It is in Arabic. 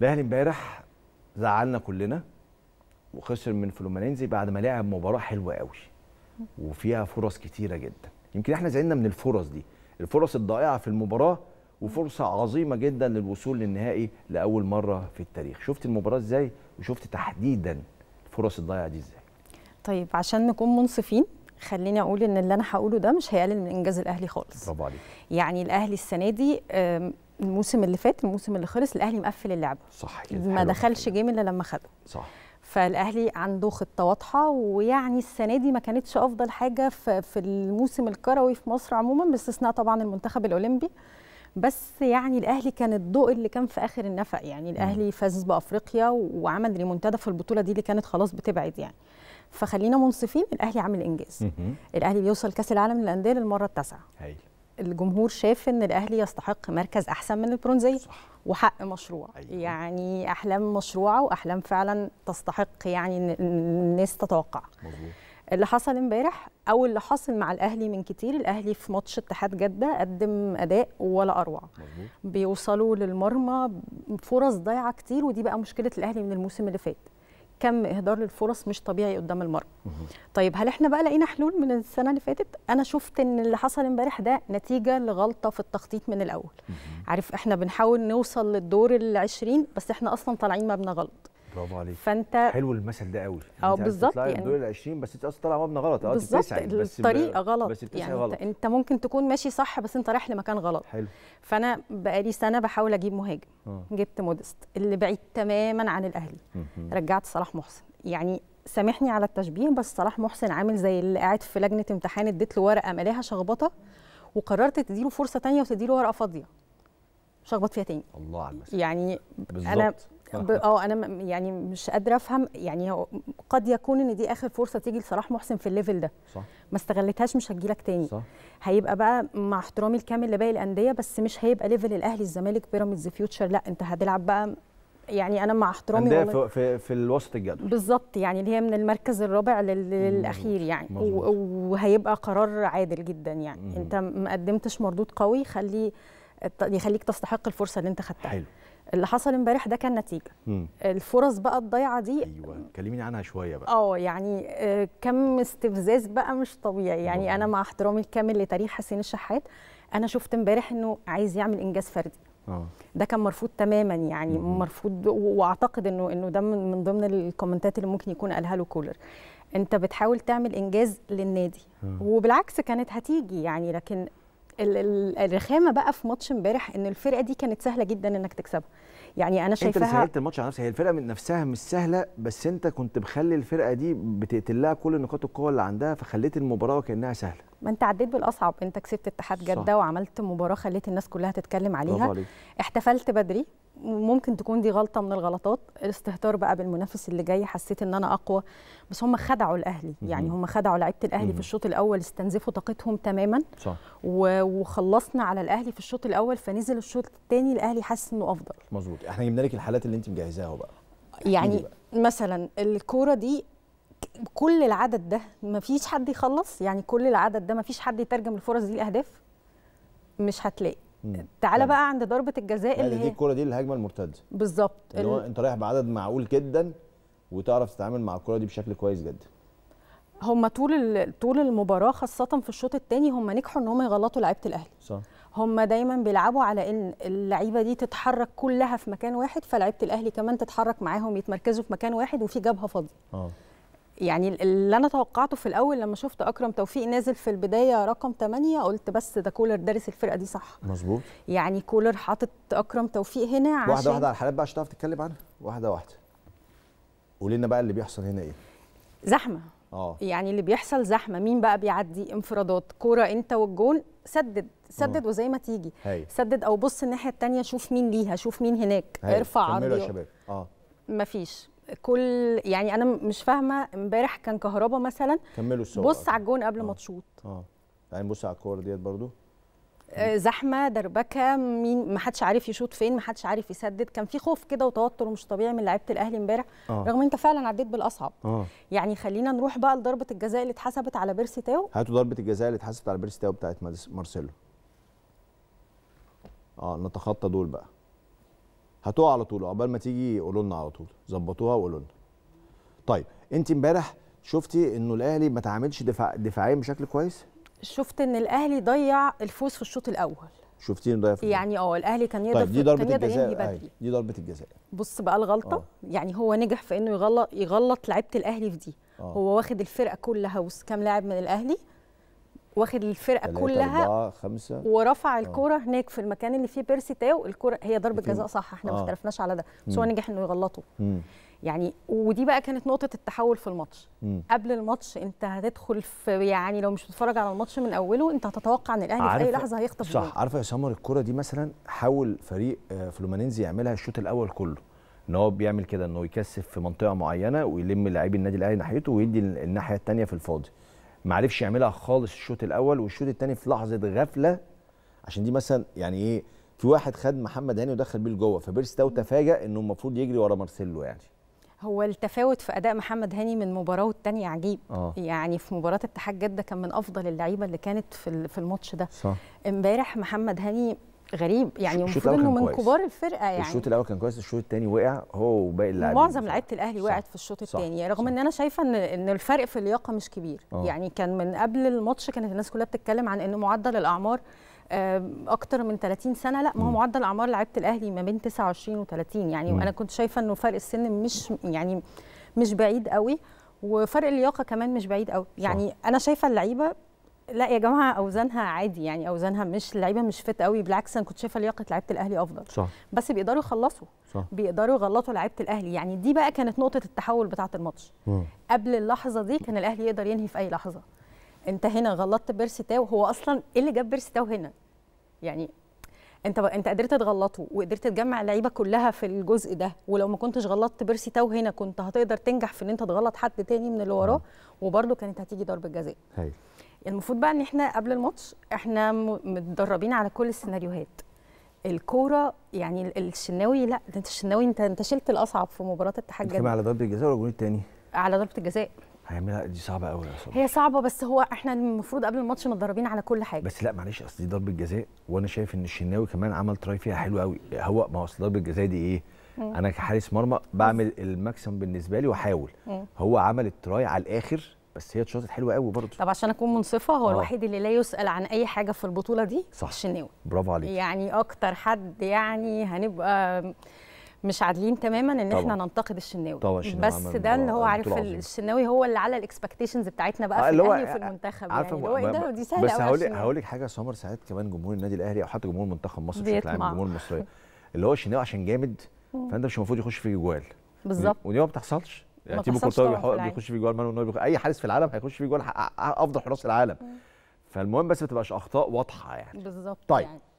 الاهلي امبارح زعلنا كلنا وخسر من فلومينينزي بعد ما لعب مباراه حلوه قوي وفيها فرص كتيره جدا يمكن احنا زعلنا من الفرص دي الفرص الضائعه في المباراه وفرصه عظيمه جدا للوصول للنهائي لاول مره في التاريخ شفت المباراه ازاي وشفت تحديدا الفرص الضائعه دي ازاي طيب عشان نكون منصفين خليني اقول ان اللي انا هقوله ده مش هيقلل من انجاز الاهلي خالص برافو عليك يعني الاهلي السنه دي الموسم اللي فات الموسم اللي خلص الاهلي مقفل اللعبه صح كده ما دخلش جيم الا لما خده صح فالاهلي عنده خطه واضحه ويعني السنه دي ما كانتش افضل حاجه في الموسم الكروي في مصر عموما باستثناء طبعا المنتخب الاولمبي بس يعني الاهلي كان الضوء اللي كان في اخر النفق يعني الاهلي فاز بافريقيا وعمل ريمونتادا في البطوله دي اللي كانت خلاص بتبعد يعني فخلينا منصفين الاهلي عامل انجاز الاهلي بيوصل كاس العالم للانديه للمره التاسعه الجمهور شاف ان الاهلي يستحق مركز احسن من البرونزيه وحق مشروع أيوة. يعني احلام مشروعه واحلام فعلا تستحق يعني الناس تتوقع مظبوط اللي حصل امبارح او اللي حصل مع الاهلي من كتير الاهلي في ماتش اتحاد جده قدم اداء ولا اروع مظبوط. بيوصلوا للمرمى فرص ضايعه كتير ودي بقى مشكله الاهلي من الموسم اللي فات كم اهدار للفرص مش طبيعي قدام المرأة طيب هل احنا بقى لقينا حلول من السنه اللي فاتت انا شفت ان اللي حصل امبارح ده نتيجه لغلطه في التخطيط من الاول عارف احنا بنحاول نوصل للدور ال 20 بس احنا اصلا طالعين مبنى غلط برافو عليك فانت حلو المثل ده قوي اه بالظبط يعني دول 20 بس انت اصلا طالع مبنى غلط اه بالظبط يعني، الطريقه غلط بس يعني غلط. انت ممكن تكون ماشي صح بس انت رايح لمكان غلط حلو فانا بقالي سنه بحاول اجيب مهاجم آه. جبت مودست اللي بعيد تماما عن الاهلي رجعت صلاح محسن يعني سامحني على التشبيه بس صلاح محسن عامل زي اللي قاعد في لجنه امتحان اديت له ورقه ملاها شخبطه وقررت تديله فرصه ثانيه وتديله ورقه فاضيه شخبط فيها تاني الله على المثل يعني بالزبط. انا آه. اه انا يعني مش قادره افهم يعني هو قد يكون ان دي اخر فرصه تيجي لصلاح محسن في الليفل ده صح ما استغلتهاش مش هتجيلك تاني صح هيبقى بقى مع احترامي الكامل لباقي الانديه بس مش هيبقى ليفل الاهلي الزمالك بيراميدز فيوتشر لا انت هتلعب بقى يعني انا مع احترامي انديه في, في الوسط الجدول بالظبط يعني اللي هي من المركز الرابع للاخير يعني وهيبقى قرار عادل جدا يعني مم. انت ما قدمتش مردود قوي خلي يخليك تستحق الفرصه اللي انت خدتها حلو اللي حصل امبارح ده كان نتيجه مم. الفرص بقى الضايعه دي ايوه كلميني عنها شويه بقى اه يعني آه، كم استفزاز بقى مش طبيعي يعني مم. انا مع احترامي الكامل لتاريخ حسين الشحات انا شفت امبارح انه عايز يعمل انجاز فردي آه. ده كان مرفوض تماما يعني مم. مرفوض واعتقد انه انه ده من ضمن الكومنتات اللي ممكن يكون قالها له كولر انت بتحاول تعمل انجاز للنادي مم. آه. وبالعكس كانت هتيجي يعني لكن الرخامه بقى في ماتش امبارح ان الفرقه دي كانت سهله جدا انك تكسبها يعني انا شايفاها انت اللي سهلت الماتش على نفسك هي الفرقه من نفسها مش سهله بس انت كنت مخلي الفرقه دي بتقتلها كل نقاط القوه اللي عندها فخليت المباراه وكانها سهله ما انت عديت بالاصعب انت كسبت اتحاد جده وعملت مباراه خليت الناس كلها تتكلم عليها احتفلت بدري ممكن تكون دي غلطه من الغلطات الاستهتار بقى بالمنافس اللي جاي حسيت ان انا اقوى بس هم خدعوا الاهلي يعني هم خدعوا لعيبه الاهلي في الشوط الاول استنزفوا طاقتهم تماما صح. وخلصنا على الاهلي في الشوط الاول فنزل الشوط الثاني الاهلي حس انه افضل مظبوط احنا جبنا لك الحالات اللي انت مجهزاها بقى يعني بقى. مثلا الكوره دي كل العدد ده مفيش حد يخلص يعني كل العدد ده مفيش حد يترجم الفرص دي لاهداف مش هتلاقي تعالى بقى عند ضربه الجزاء يعني اللي هي دي الكره دي الهجمه المرتده بالظبط اللي هو انت رايح بعدد معقول جدا وتعرف تتعامل مع الكره دي بشكل كويس جدا هم طول طول المباراه خاصه في الشوط الثاني هم نجحوا ان هم يغلطوا لعيبه الاهلي صح هم دايما بيلعبوا على ان اللعيبه دي تتحرك كلها في مكان واحد فلعيبه الاهلي كمان تتحرك معاهم يتمركزوا في مكان واحد وفي جبهه فاضيه اه يعني اللي انا توقعته في الاول لما شفت اكرم توفيق نازل في البدايه رقم 8 قلت بس ده كولر دارس الفرقه دي صح مظبوط يعني كولر حاطط اكرم توفيق هنا عشان واحده واحده على الحالات بقى عشان تعرف تتكلم عنها واحده واحده قولي لنا بقى اللي بيحصل هنا ايه زحمه اه يعني اللي بيحصل زحمه مين بقى بيعدي انفرادات كوره انت والجون سدد سدد أوه. وزي ما تيجي هي. سدد او بص الناحيه الثانيه شوف مين ليها شوف مين هناك هي. ارفع عرضيات يا شباب اه مفيش كل يعني انا مش فاهمه امبارح كان كهربا مثلا كملوا الصور بص على الجون قبل آه. ما تشوط اه يعني بص على الكور ديت برضو آه، زحمه دربكه مين ما حدش عارف يشوط فين ما حدش عارف يسدد كان في خوف كده وتوتر مش طبيعي من لعيبه الاهلي امبارح آه. رغم انت فعلا عديت بالاصعب آه. يعني خلينا نروح بقى لضربه الجزاء اللي اتحسبت على بيرسي تاو هاتوا ضربه الجزاء اللي اتحسبت على بيرسي تاو بتاعت مارسيلو اه نتخطى دول بقى هتقع على طول عقبال ما تيجي قولوا لنا على طول ظبطوها وقولوا لنا طيب انت امبارح شفتي انه الاهلي ما تعاملش دفاع دفاعيا بشكل كويس شفت ان الاهلي ضيع الفوز في الشوط الاول شفتيه انه ضيع في يعني اه الاهلي كان يقدر طيب دي ضربه الجزاء دي ضربه الجزاء بص بقى الغلطه أوه. يعني هو نجح في انه يغلط يغلط لعيبه الاهلي في دي أوه. هو واخد الفرقه كلها وكام لاعب من الاهلي واخد الفرقه كلها خمسة. ورفع الكوره آه. هناك في المكان اللي فيه بيرسي تاو الكوره هي ضربه جزاء صح احنا آه. ما اختلفناش على ده بس هو نجح انه يغلطه مم. يعني ودي بقى كانت نقطه التحول في الماتش مم. قبل الماتش انت هتدخل في يعني لو مش بتتفرج على الماتش من اوله انت هتتوقع ان الاهلي في اي لحظه هيخطف صح عارفه يا سمر الكوره دي مثلا حاول فريق آه، فلومانينزي يعملها الشوط الاول كله ان هو بيعمل كده انه يكثف في منطقه معينه ويلم لاعبي النادي الاهلي ناحيته ويدي الناحيه الثانيه في الفاضي ما عرفش يعملها خالص الشوط الاول والشوط الثاني في لحظه غفله عشان دي مثلا يعني ايه في واحد خد محمد هاني ودخل بيه لجوه فبيرس تاو تفاجئ انه المفروض يجري ورا مارسيلو يعني هو التفاوت في اداء محمد هاني من مباراه التانية عجيب آه. يعني في مباراه اتحاد جده كان من افضل اللعيبه اللي كانت في في الماتش ده امبارح محمد هاني غريب يعني المفروض انه من كويس. كبار الفرقه يعني الشوط الاول كان كويس الشوط الثاني وقع هو وباقي اللاعبين معظم لعيبه الاهلي وقعت في الشوط الثاني رغم صح. ان انا شايفه ان ان الفرق في اللياقه مش كبير أوه. يعني كان من قبل الماتش كانت الناس كلها بتتكلم عن ان معدل الاعمار اكتر من 30 سنه لا ما هو معدل اعمار لعيبه الاهلي ما بين 29 و30 يعني وانا كنت شايفه انه فرق السن مش يعني مش بعيد قوي وفرق اللياقه كمان مش بعيد قوي يعني صح. انا شايفه اللعيبه لا يا جماعه اوزانها عادي يعني اوزانها مش لعيبه مش فت قوي بالعكس انا كنت شايفه لياقه لعيبه الاهلي افضل صح. بس بيقدروا يخلصوا صح. بيقدروا يغلطوا لعيبه الاهلي يعني دي بقى كانت نقطه التحول بتاعه الماتش قبل اللحظه دي كان الاهلي يقدر ينهي في اي لحظه انت هنا غلطت بيرسي تاو هو اصلا ايه اللي جاب بيرسي تاو هنا يعني انت انت قدرت تغلطه وقدرت تجمع اللعيبه كلها في الجزء ده ولو ما كنتش غلطت بيرسي تاو هنا كنت هتقدر تنجح في ان انت تغلط حد تاني من اللي وراه وبرده كانت هتيجي ضربه جزاء المفروض بقى ان احنا قبل الماتش احنا متدربين على كل السيناريوهات الكوره يعني الشناوي لا انت الشناوي انت انت شلت الاصعب في مباراه الاتحاد جده على ضربه الجزاء ولا الجون الثاني؟ على ضربه الجزاء هيعملها دي صعبه قوي يا هي صعبه بس هو احنا المفروض قبل الماتش متدربين على كل حاجه بس لا معلش اصل دي ضربه جزاء وانا شايف ان الشناوي كمان عمل تراي فيها حلو قوي هو ما هو اصل ضربه الجزاء دي ايه؟ مم. انا كحارس مرمى بعمل الماكسيمم بالنسبه لي واحاول هو عمل التراي على الاخر بس هي اتشاطت حلوه قوي برضه طب عشان اكون منصفه هو آه. الوحيد اللي لا يسال عن اي حاجه في البطوله دي صح الشناوي برافو عليك يعني اكتر حد يعني هنبقى مش عادلين تماما ان طبعا. احنا ننتقد الشناوي طبعا الشناوي بس ده اللي هو عارف الشناوي هو اللي على الاكسبكتيشنز بتاعتنا بقى آه، في الاهلي وفي آه، المنتخب يعني اللي هو ايه ده دي سهله بس هقول لك هقول لك حاجه سمر ساعات كمان جمهور النادي الاهلي او حتى جمهور منتخب مصر بشكل عام الجمهور المصري اللي هو الشناوي عشان جامد فانت مش المفروض يخش في جوال بالظبط ودي ما بتحصلش يعني تيمو كورتوا بيخش في جوال مانو نوير اي حارس في العالم هيخش في جوال افضل حراس العالم فالمهم بس ما تبقاش اخطاء واضحه يعني بالظبط طيب يعني.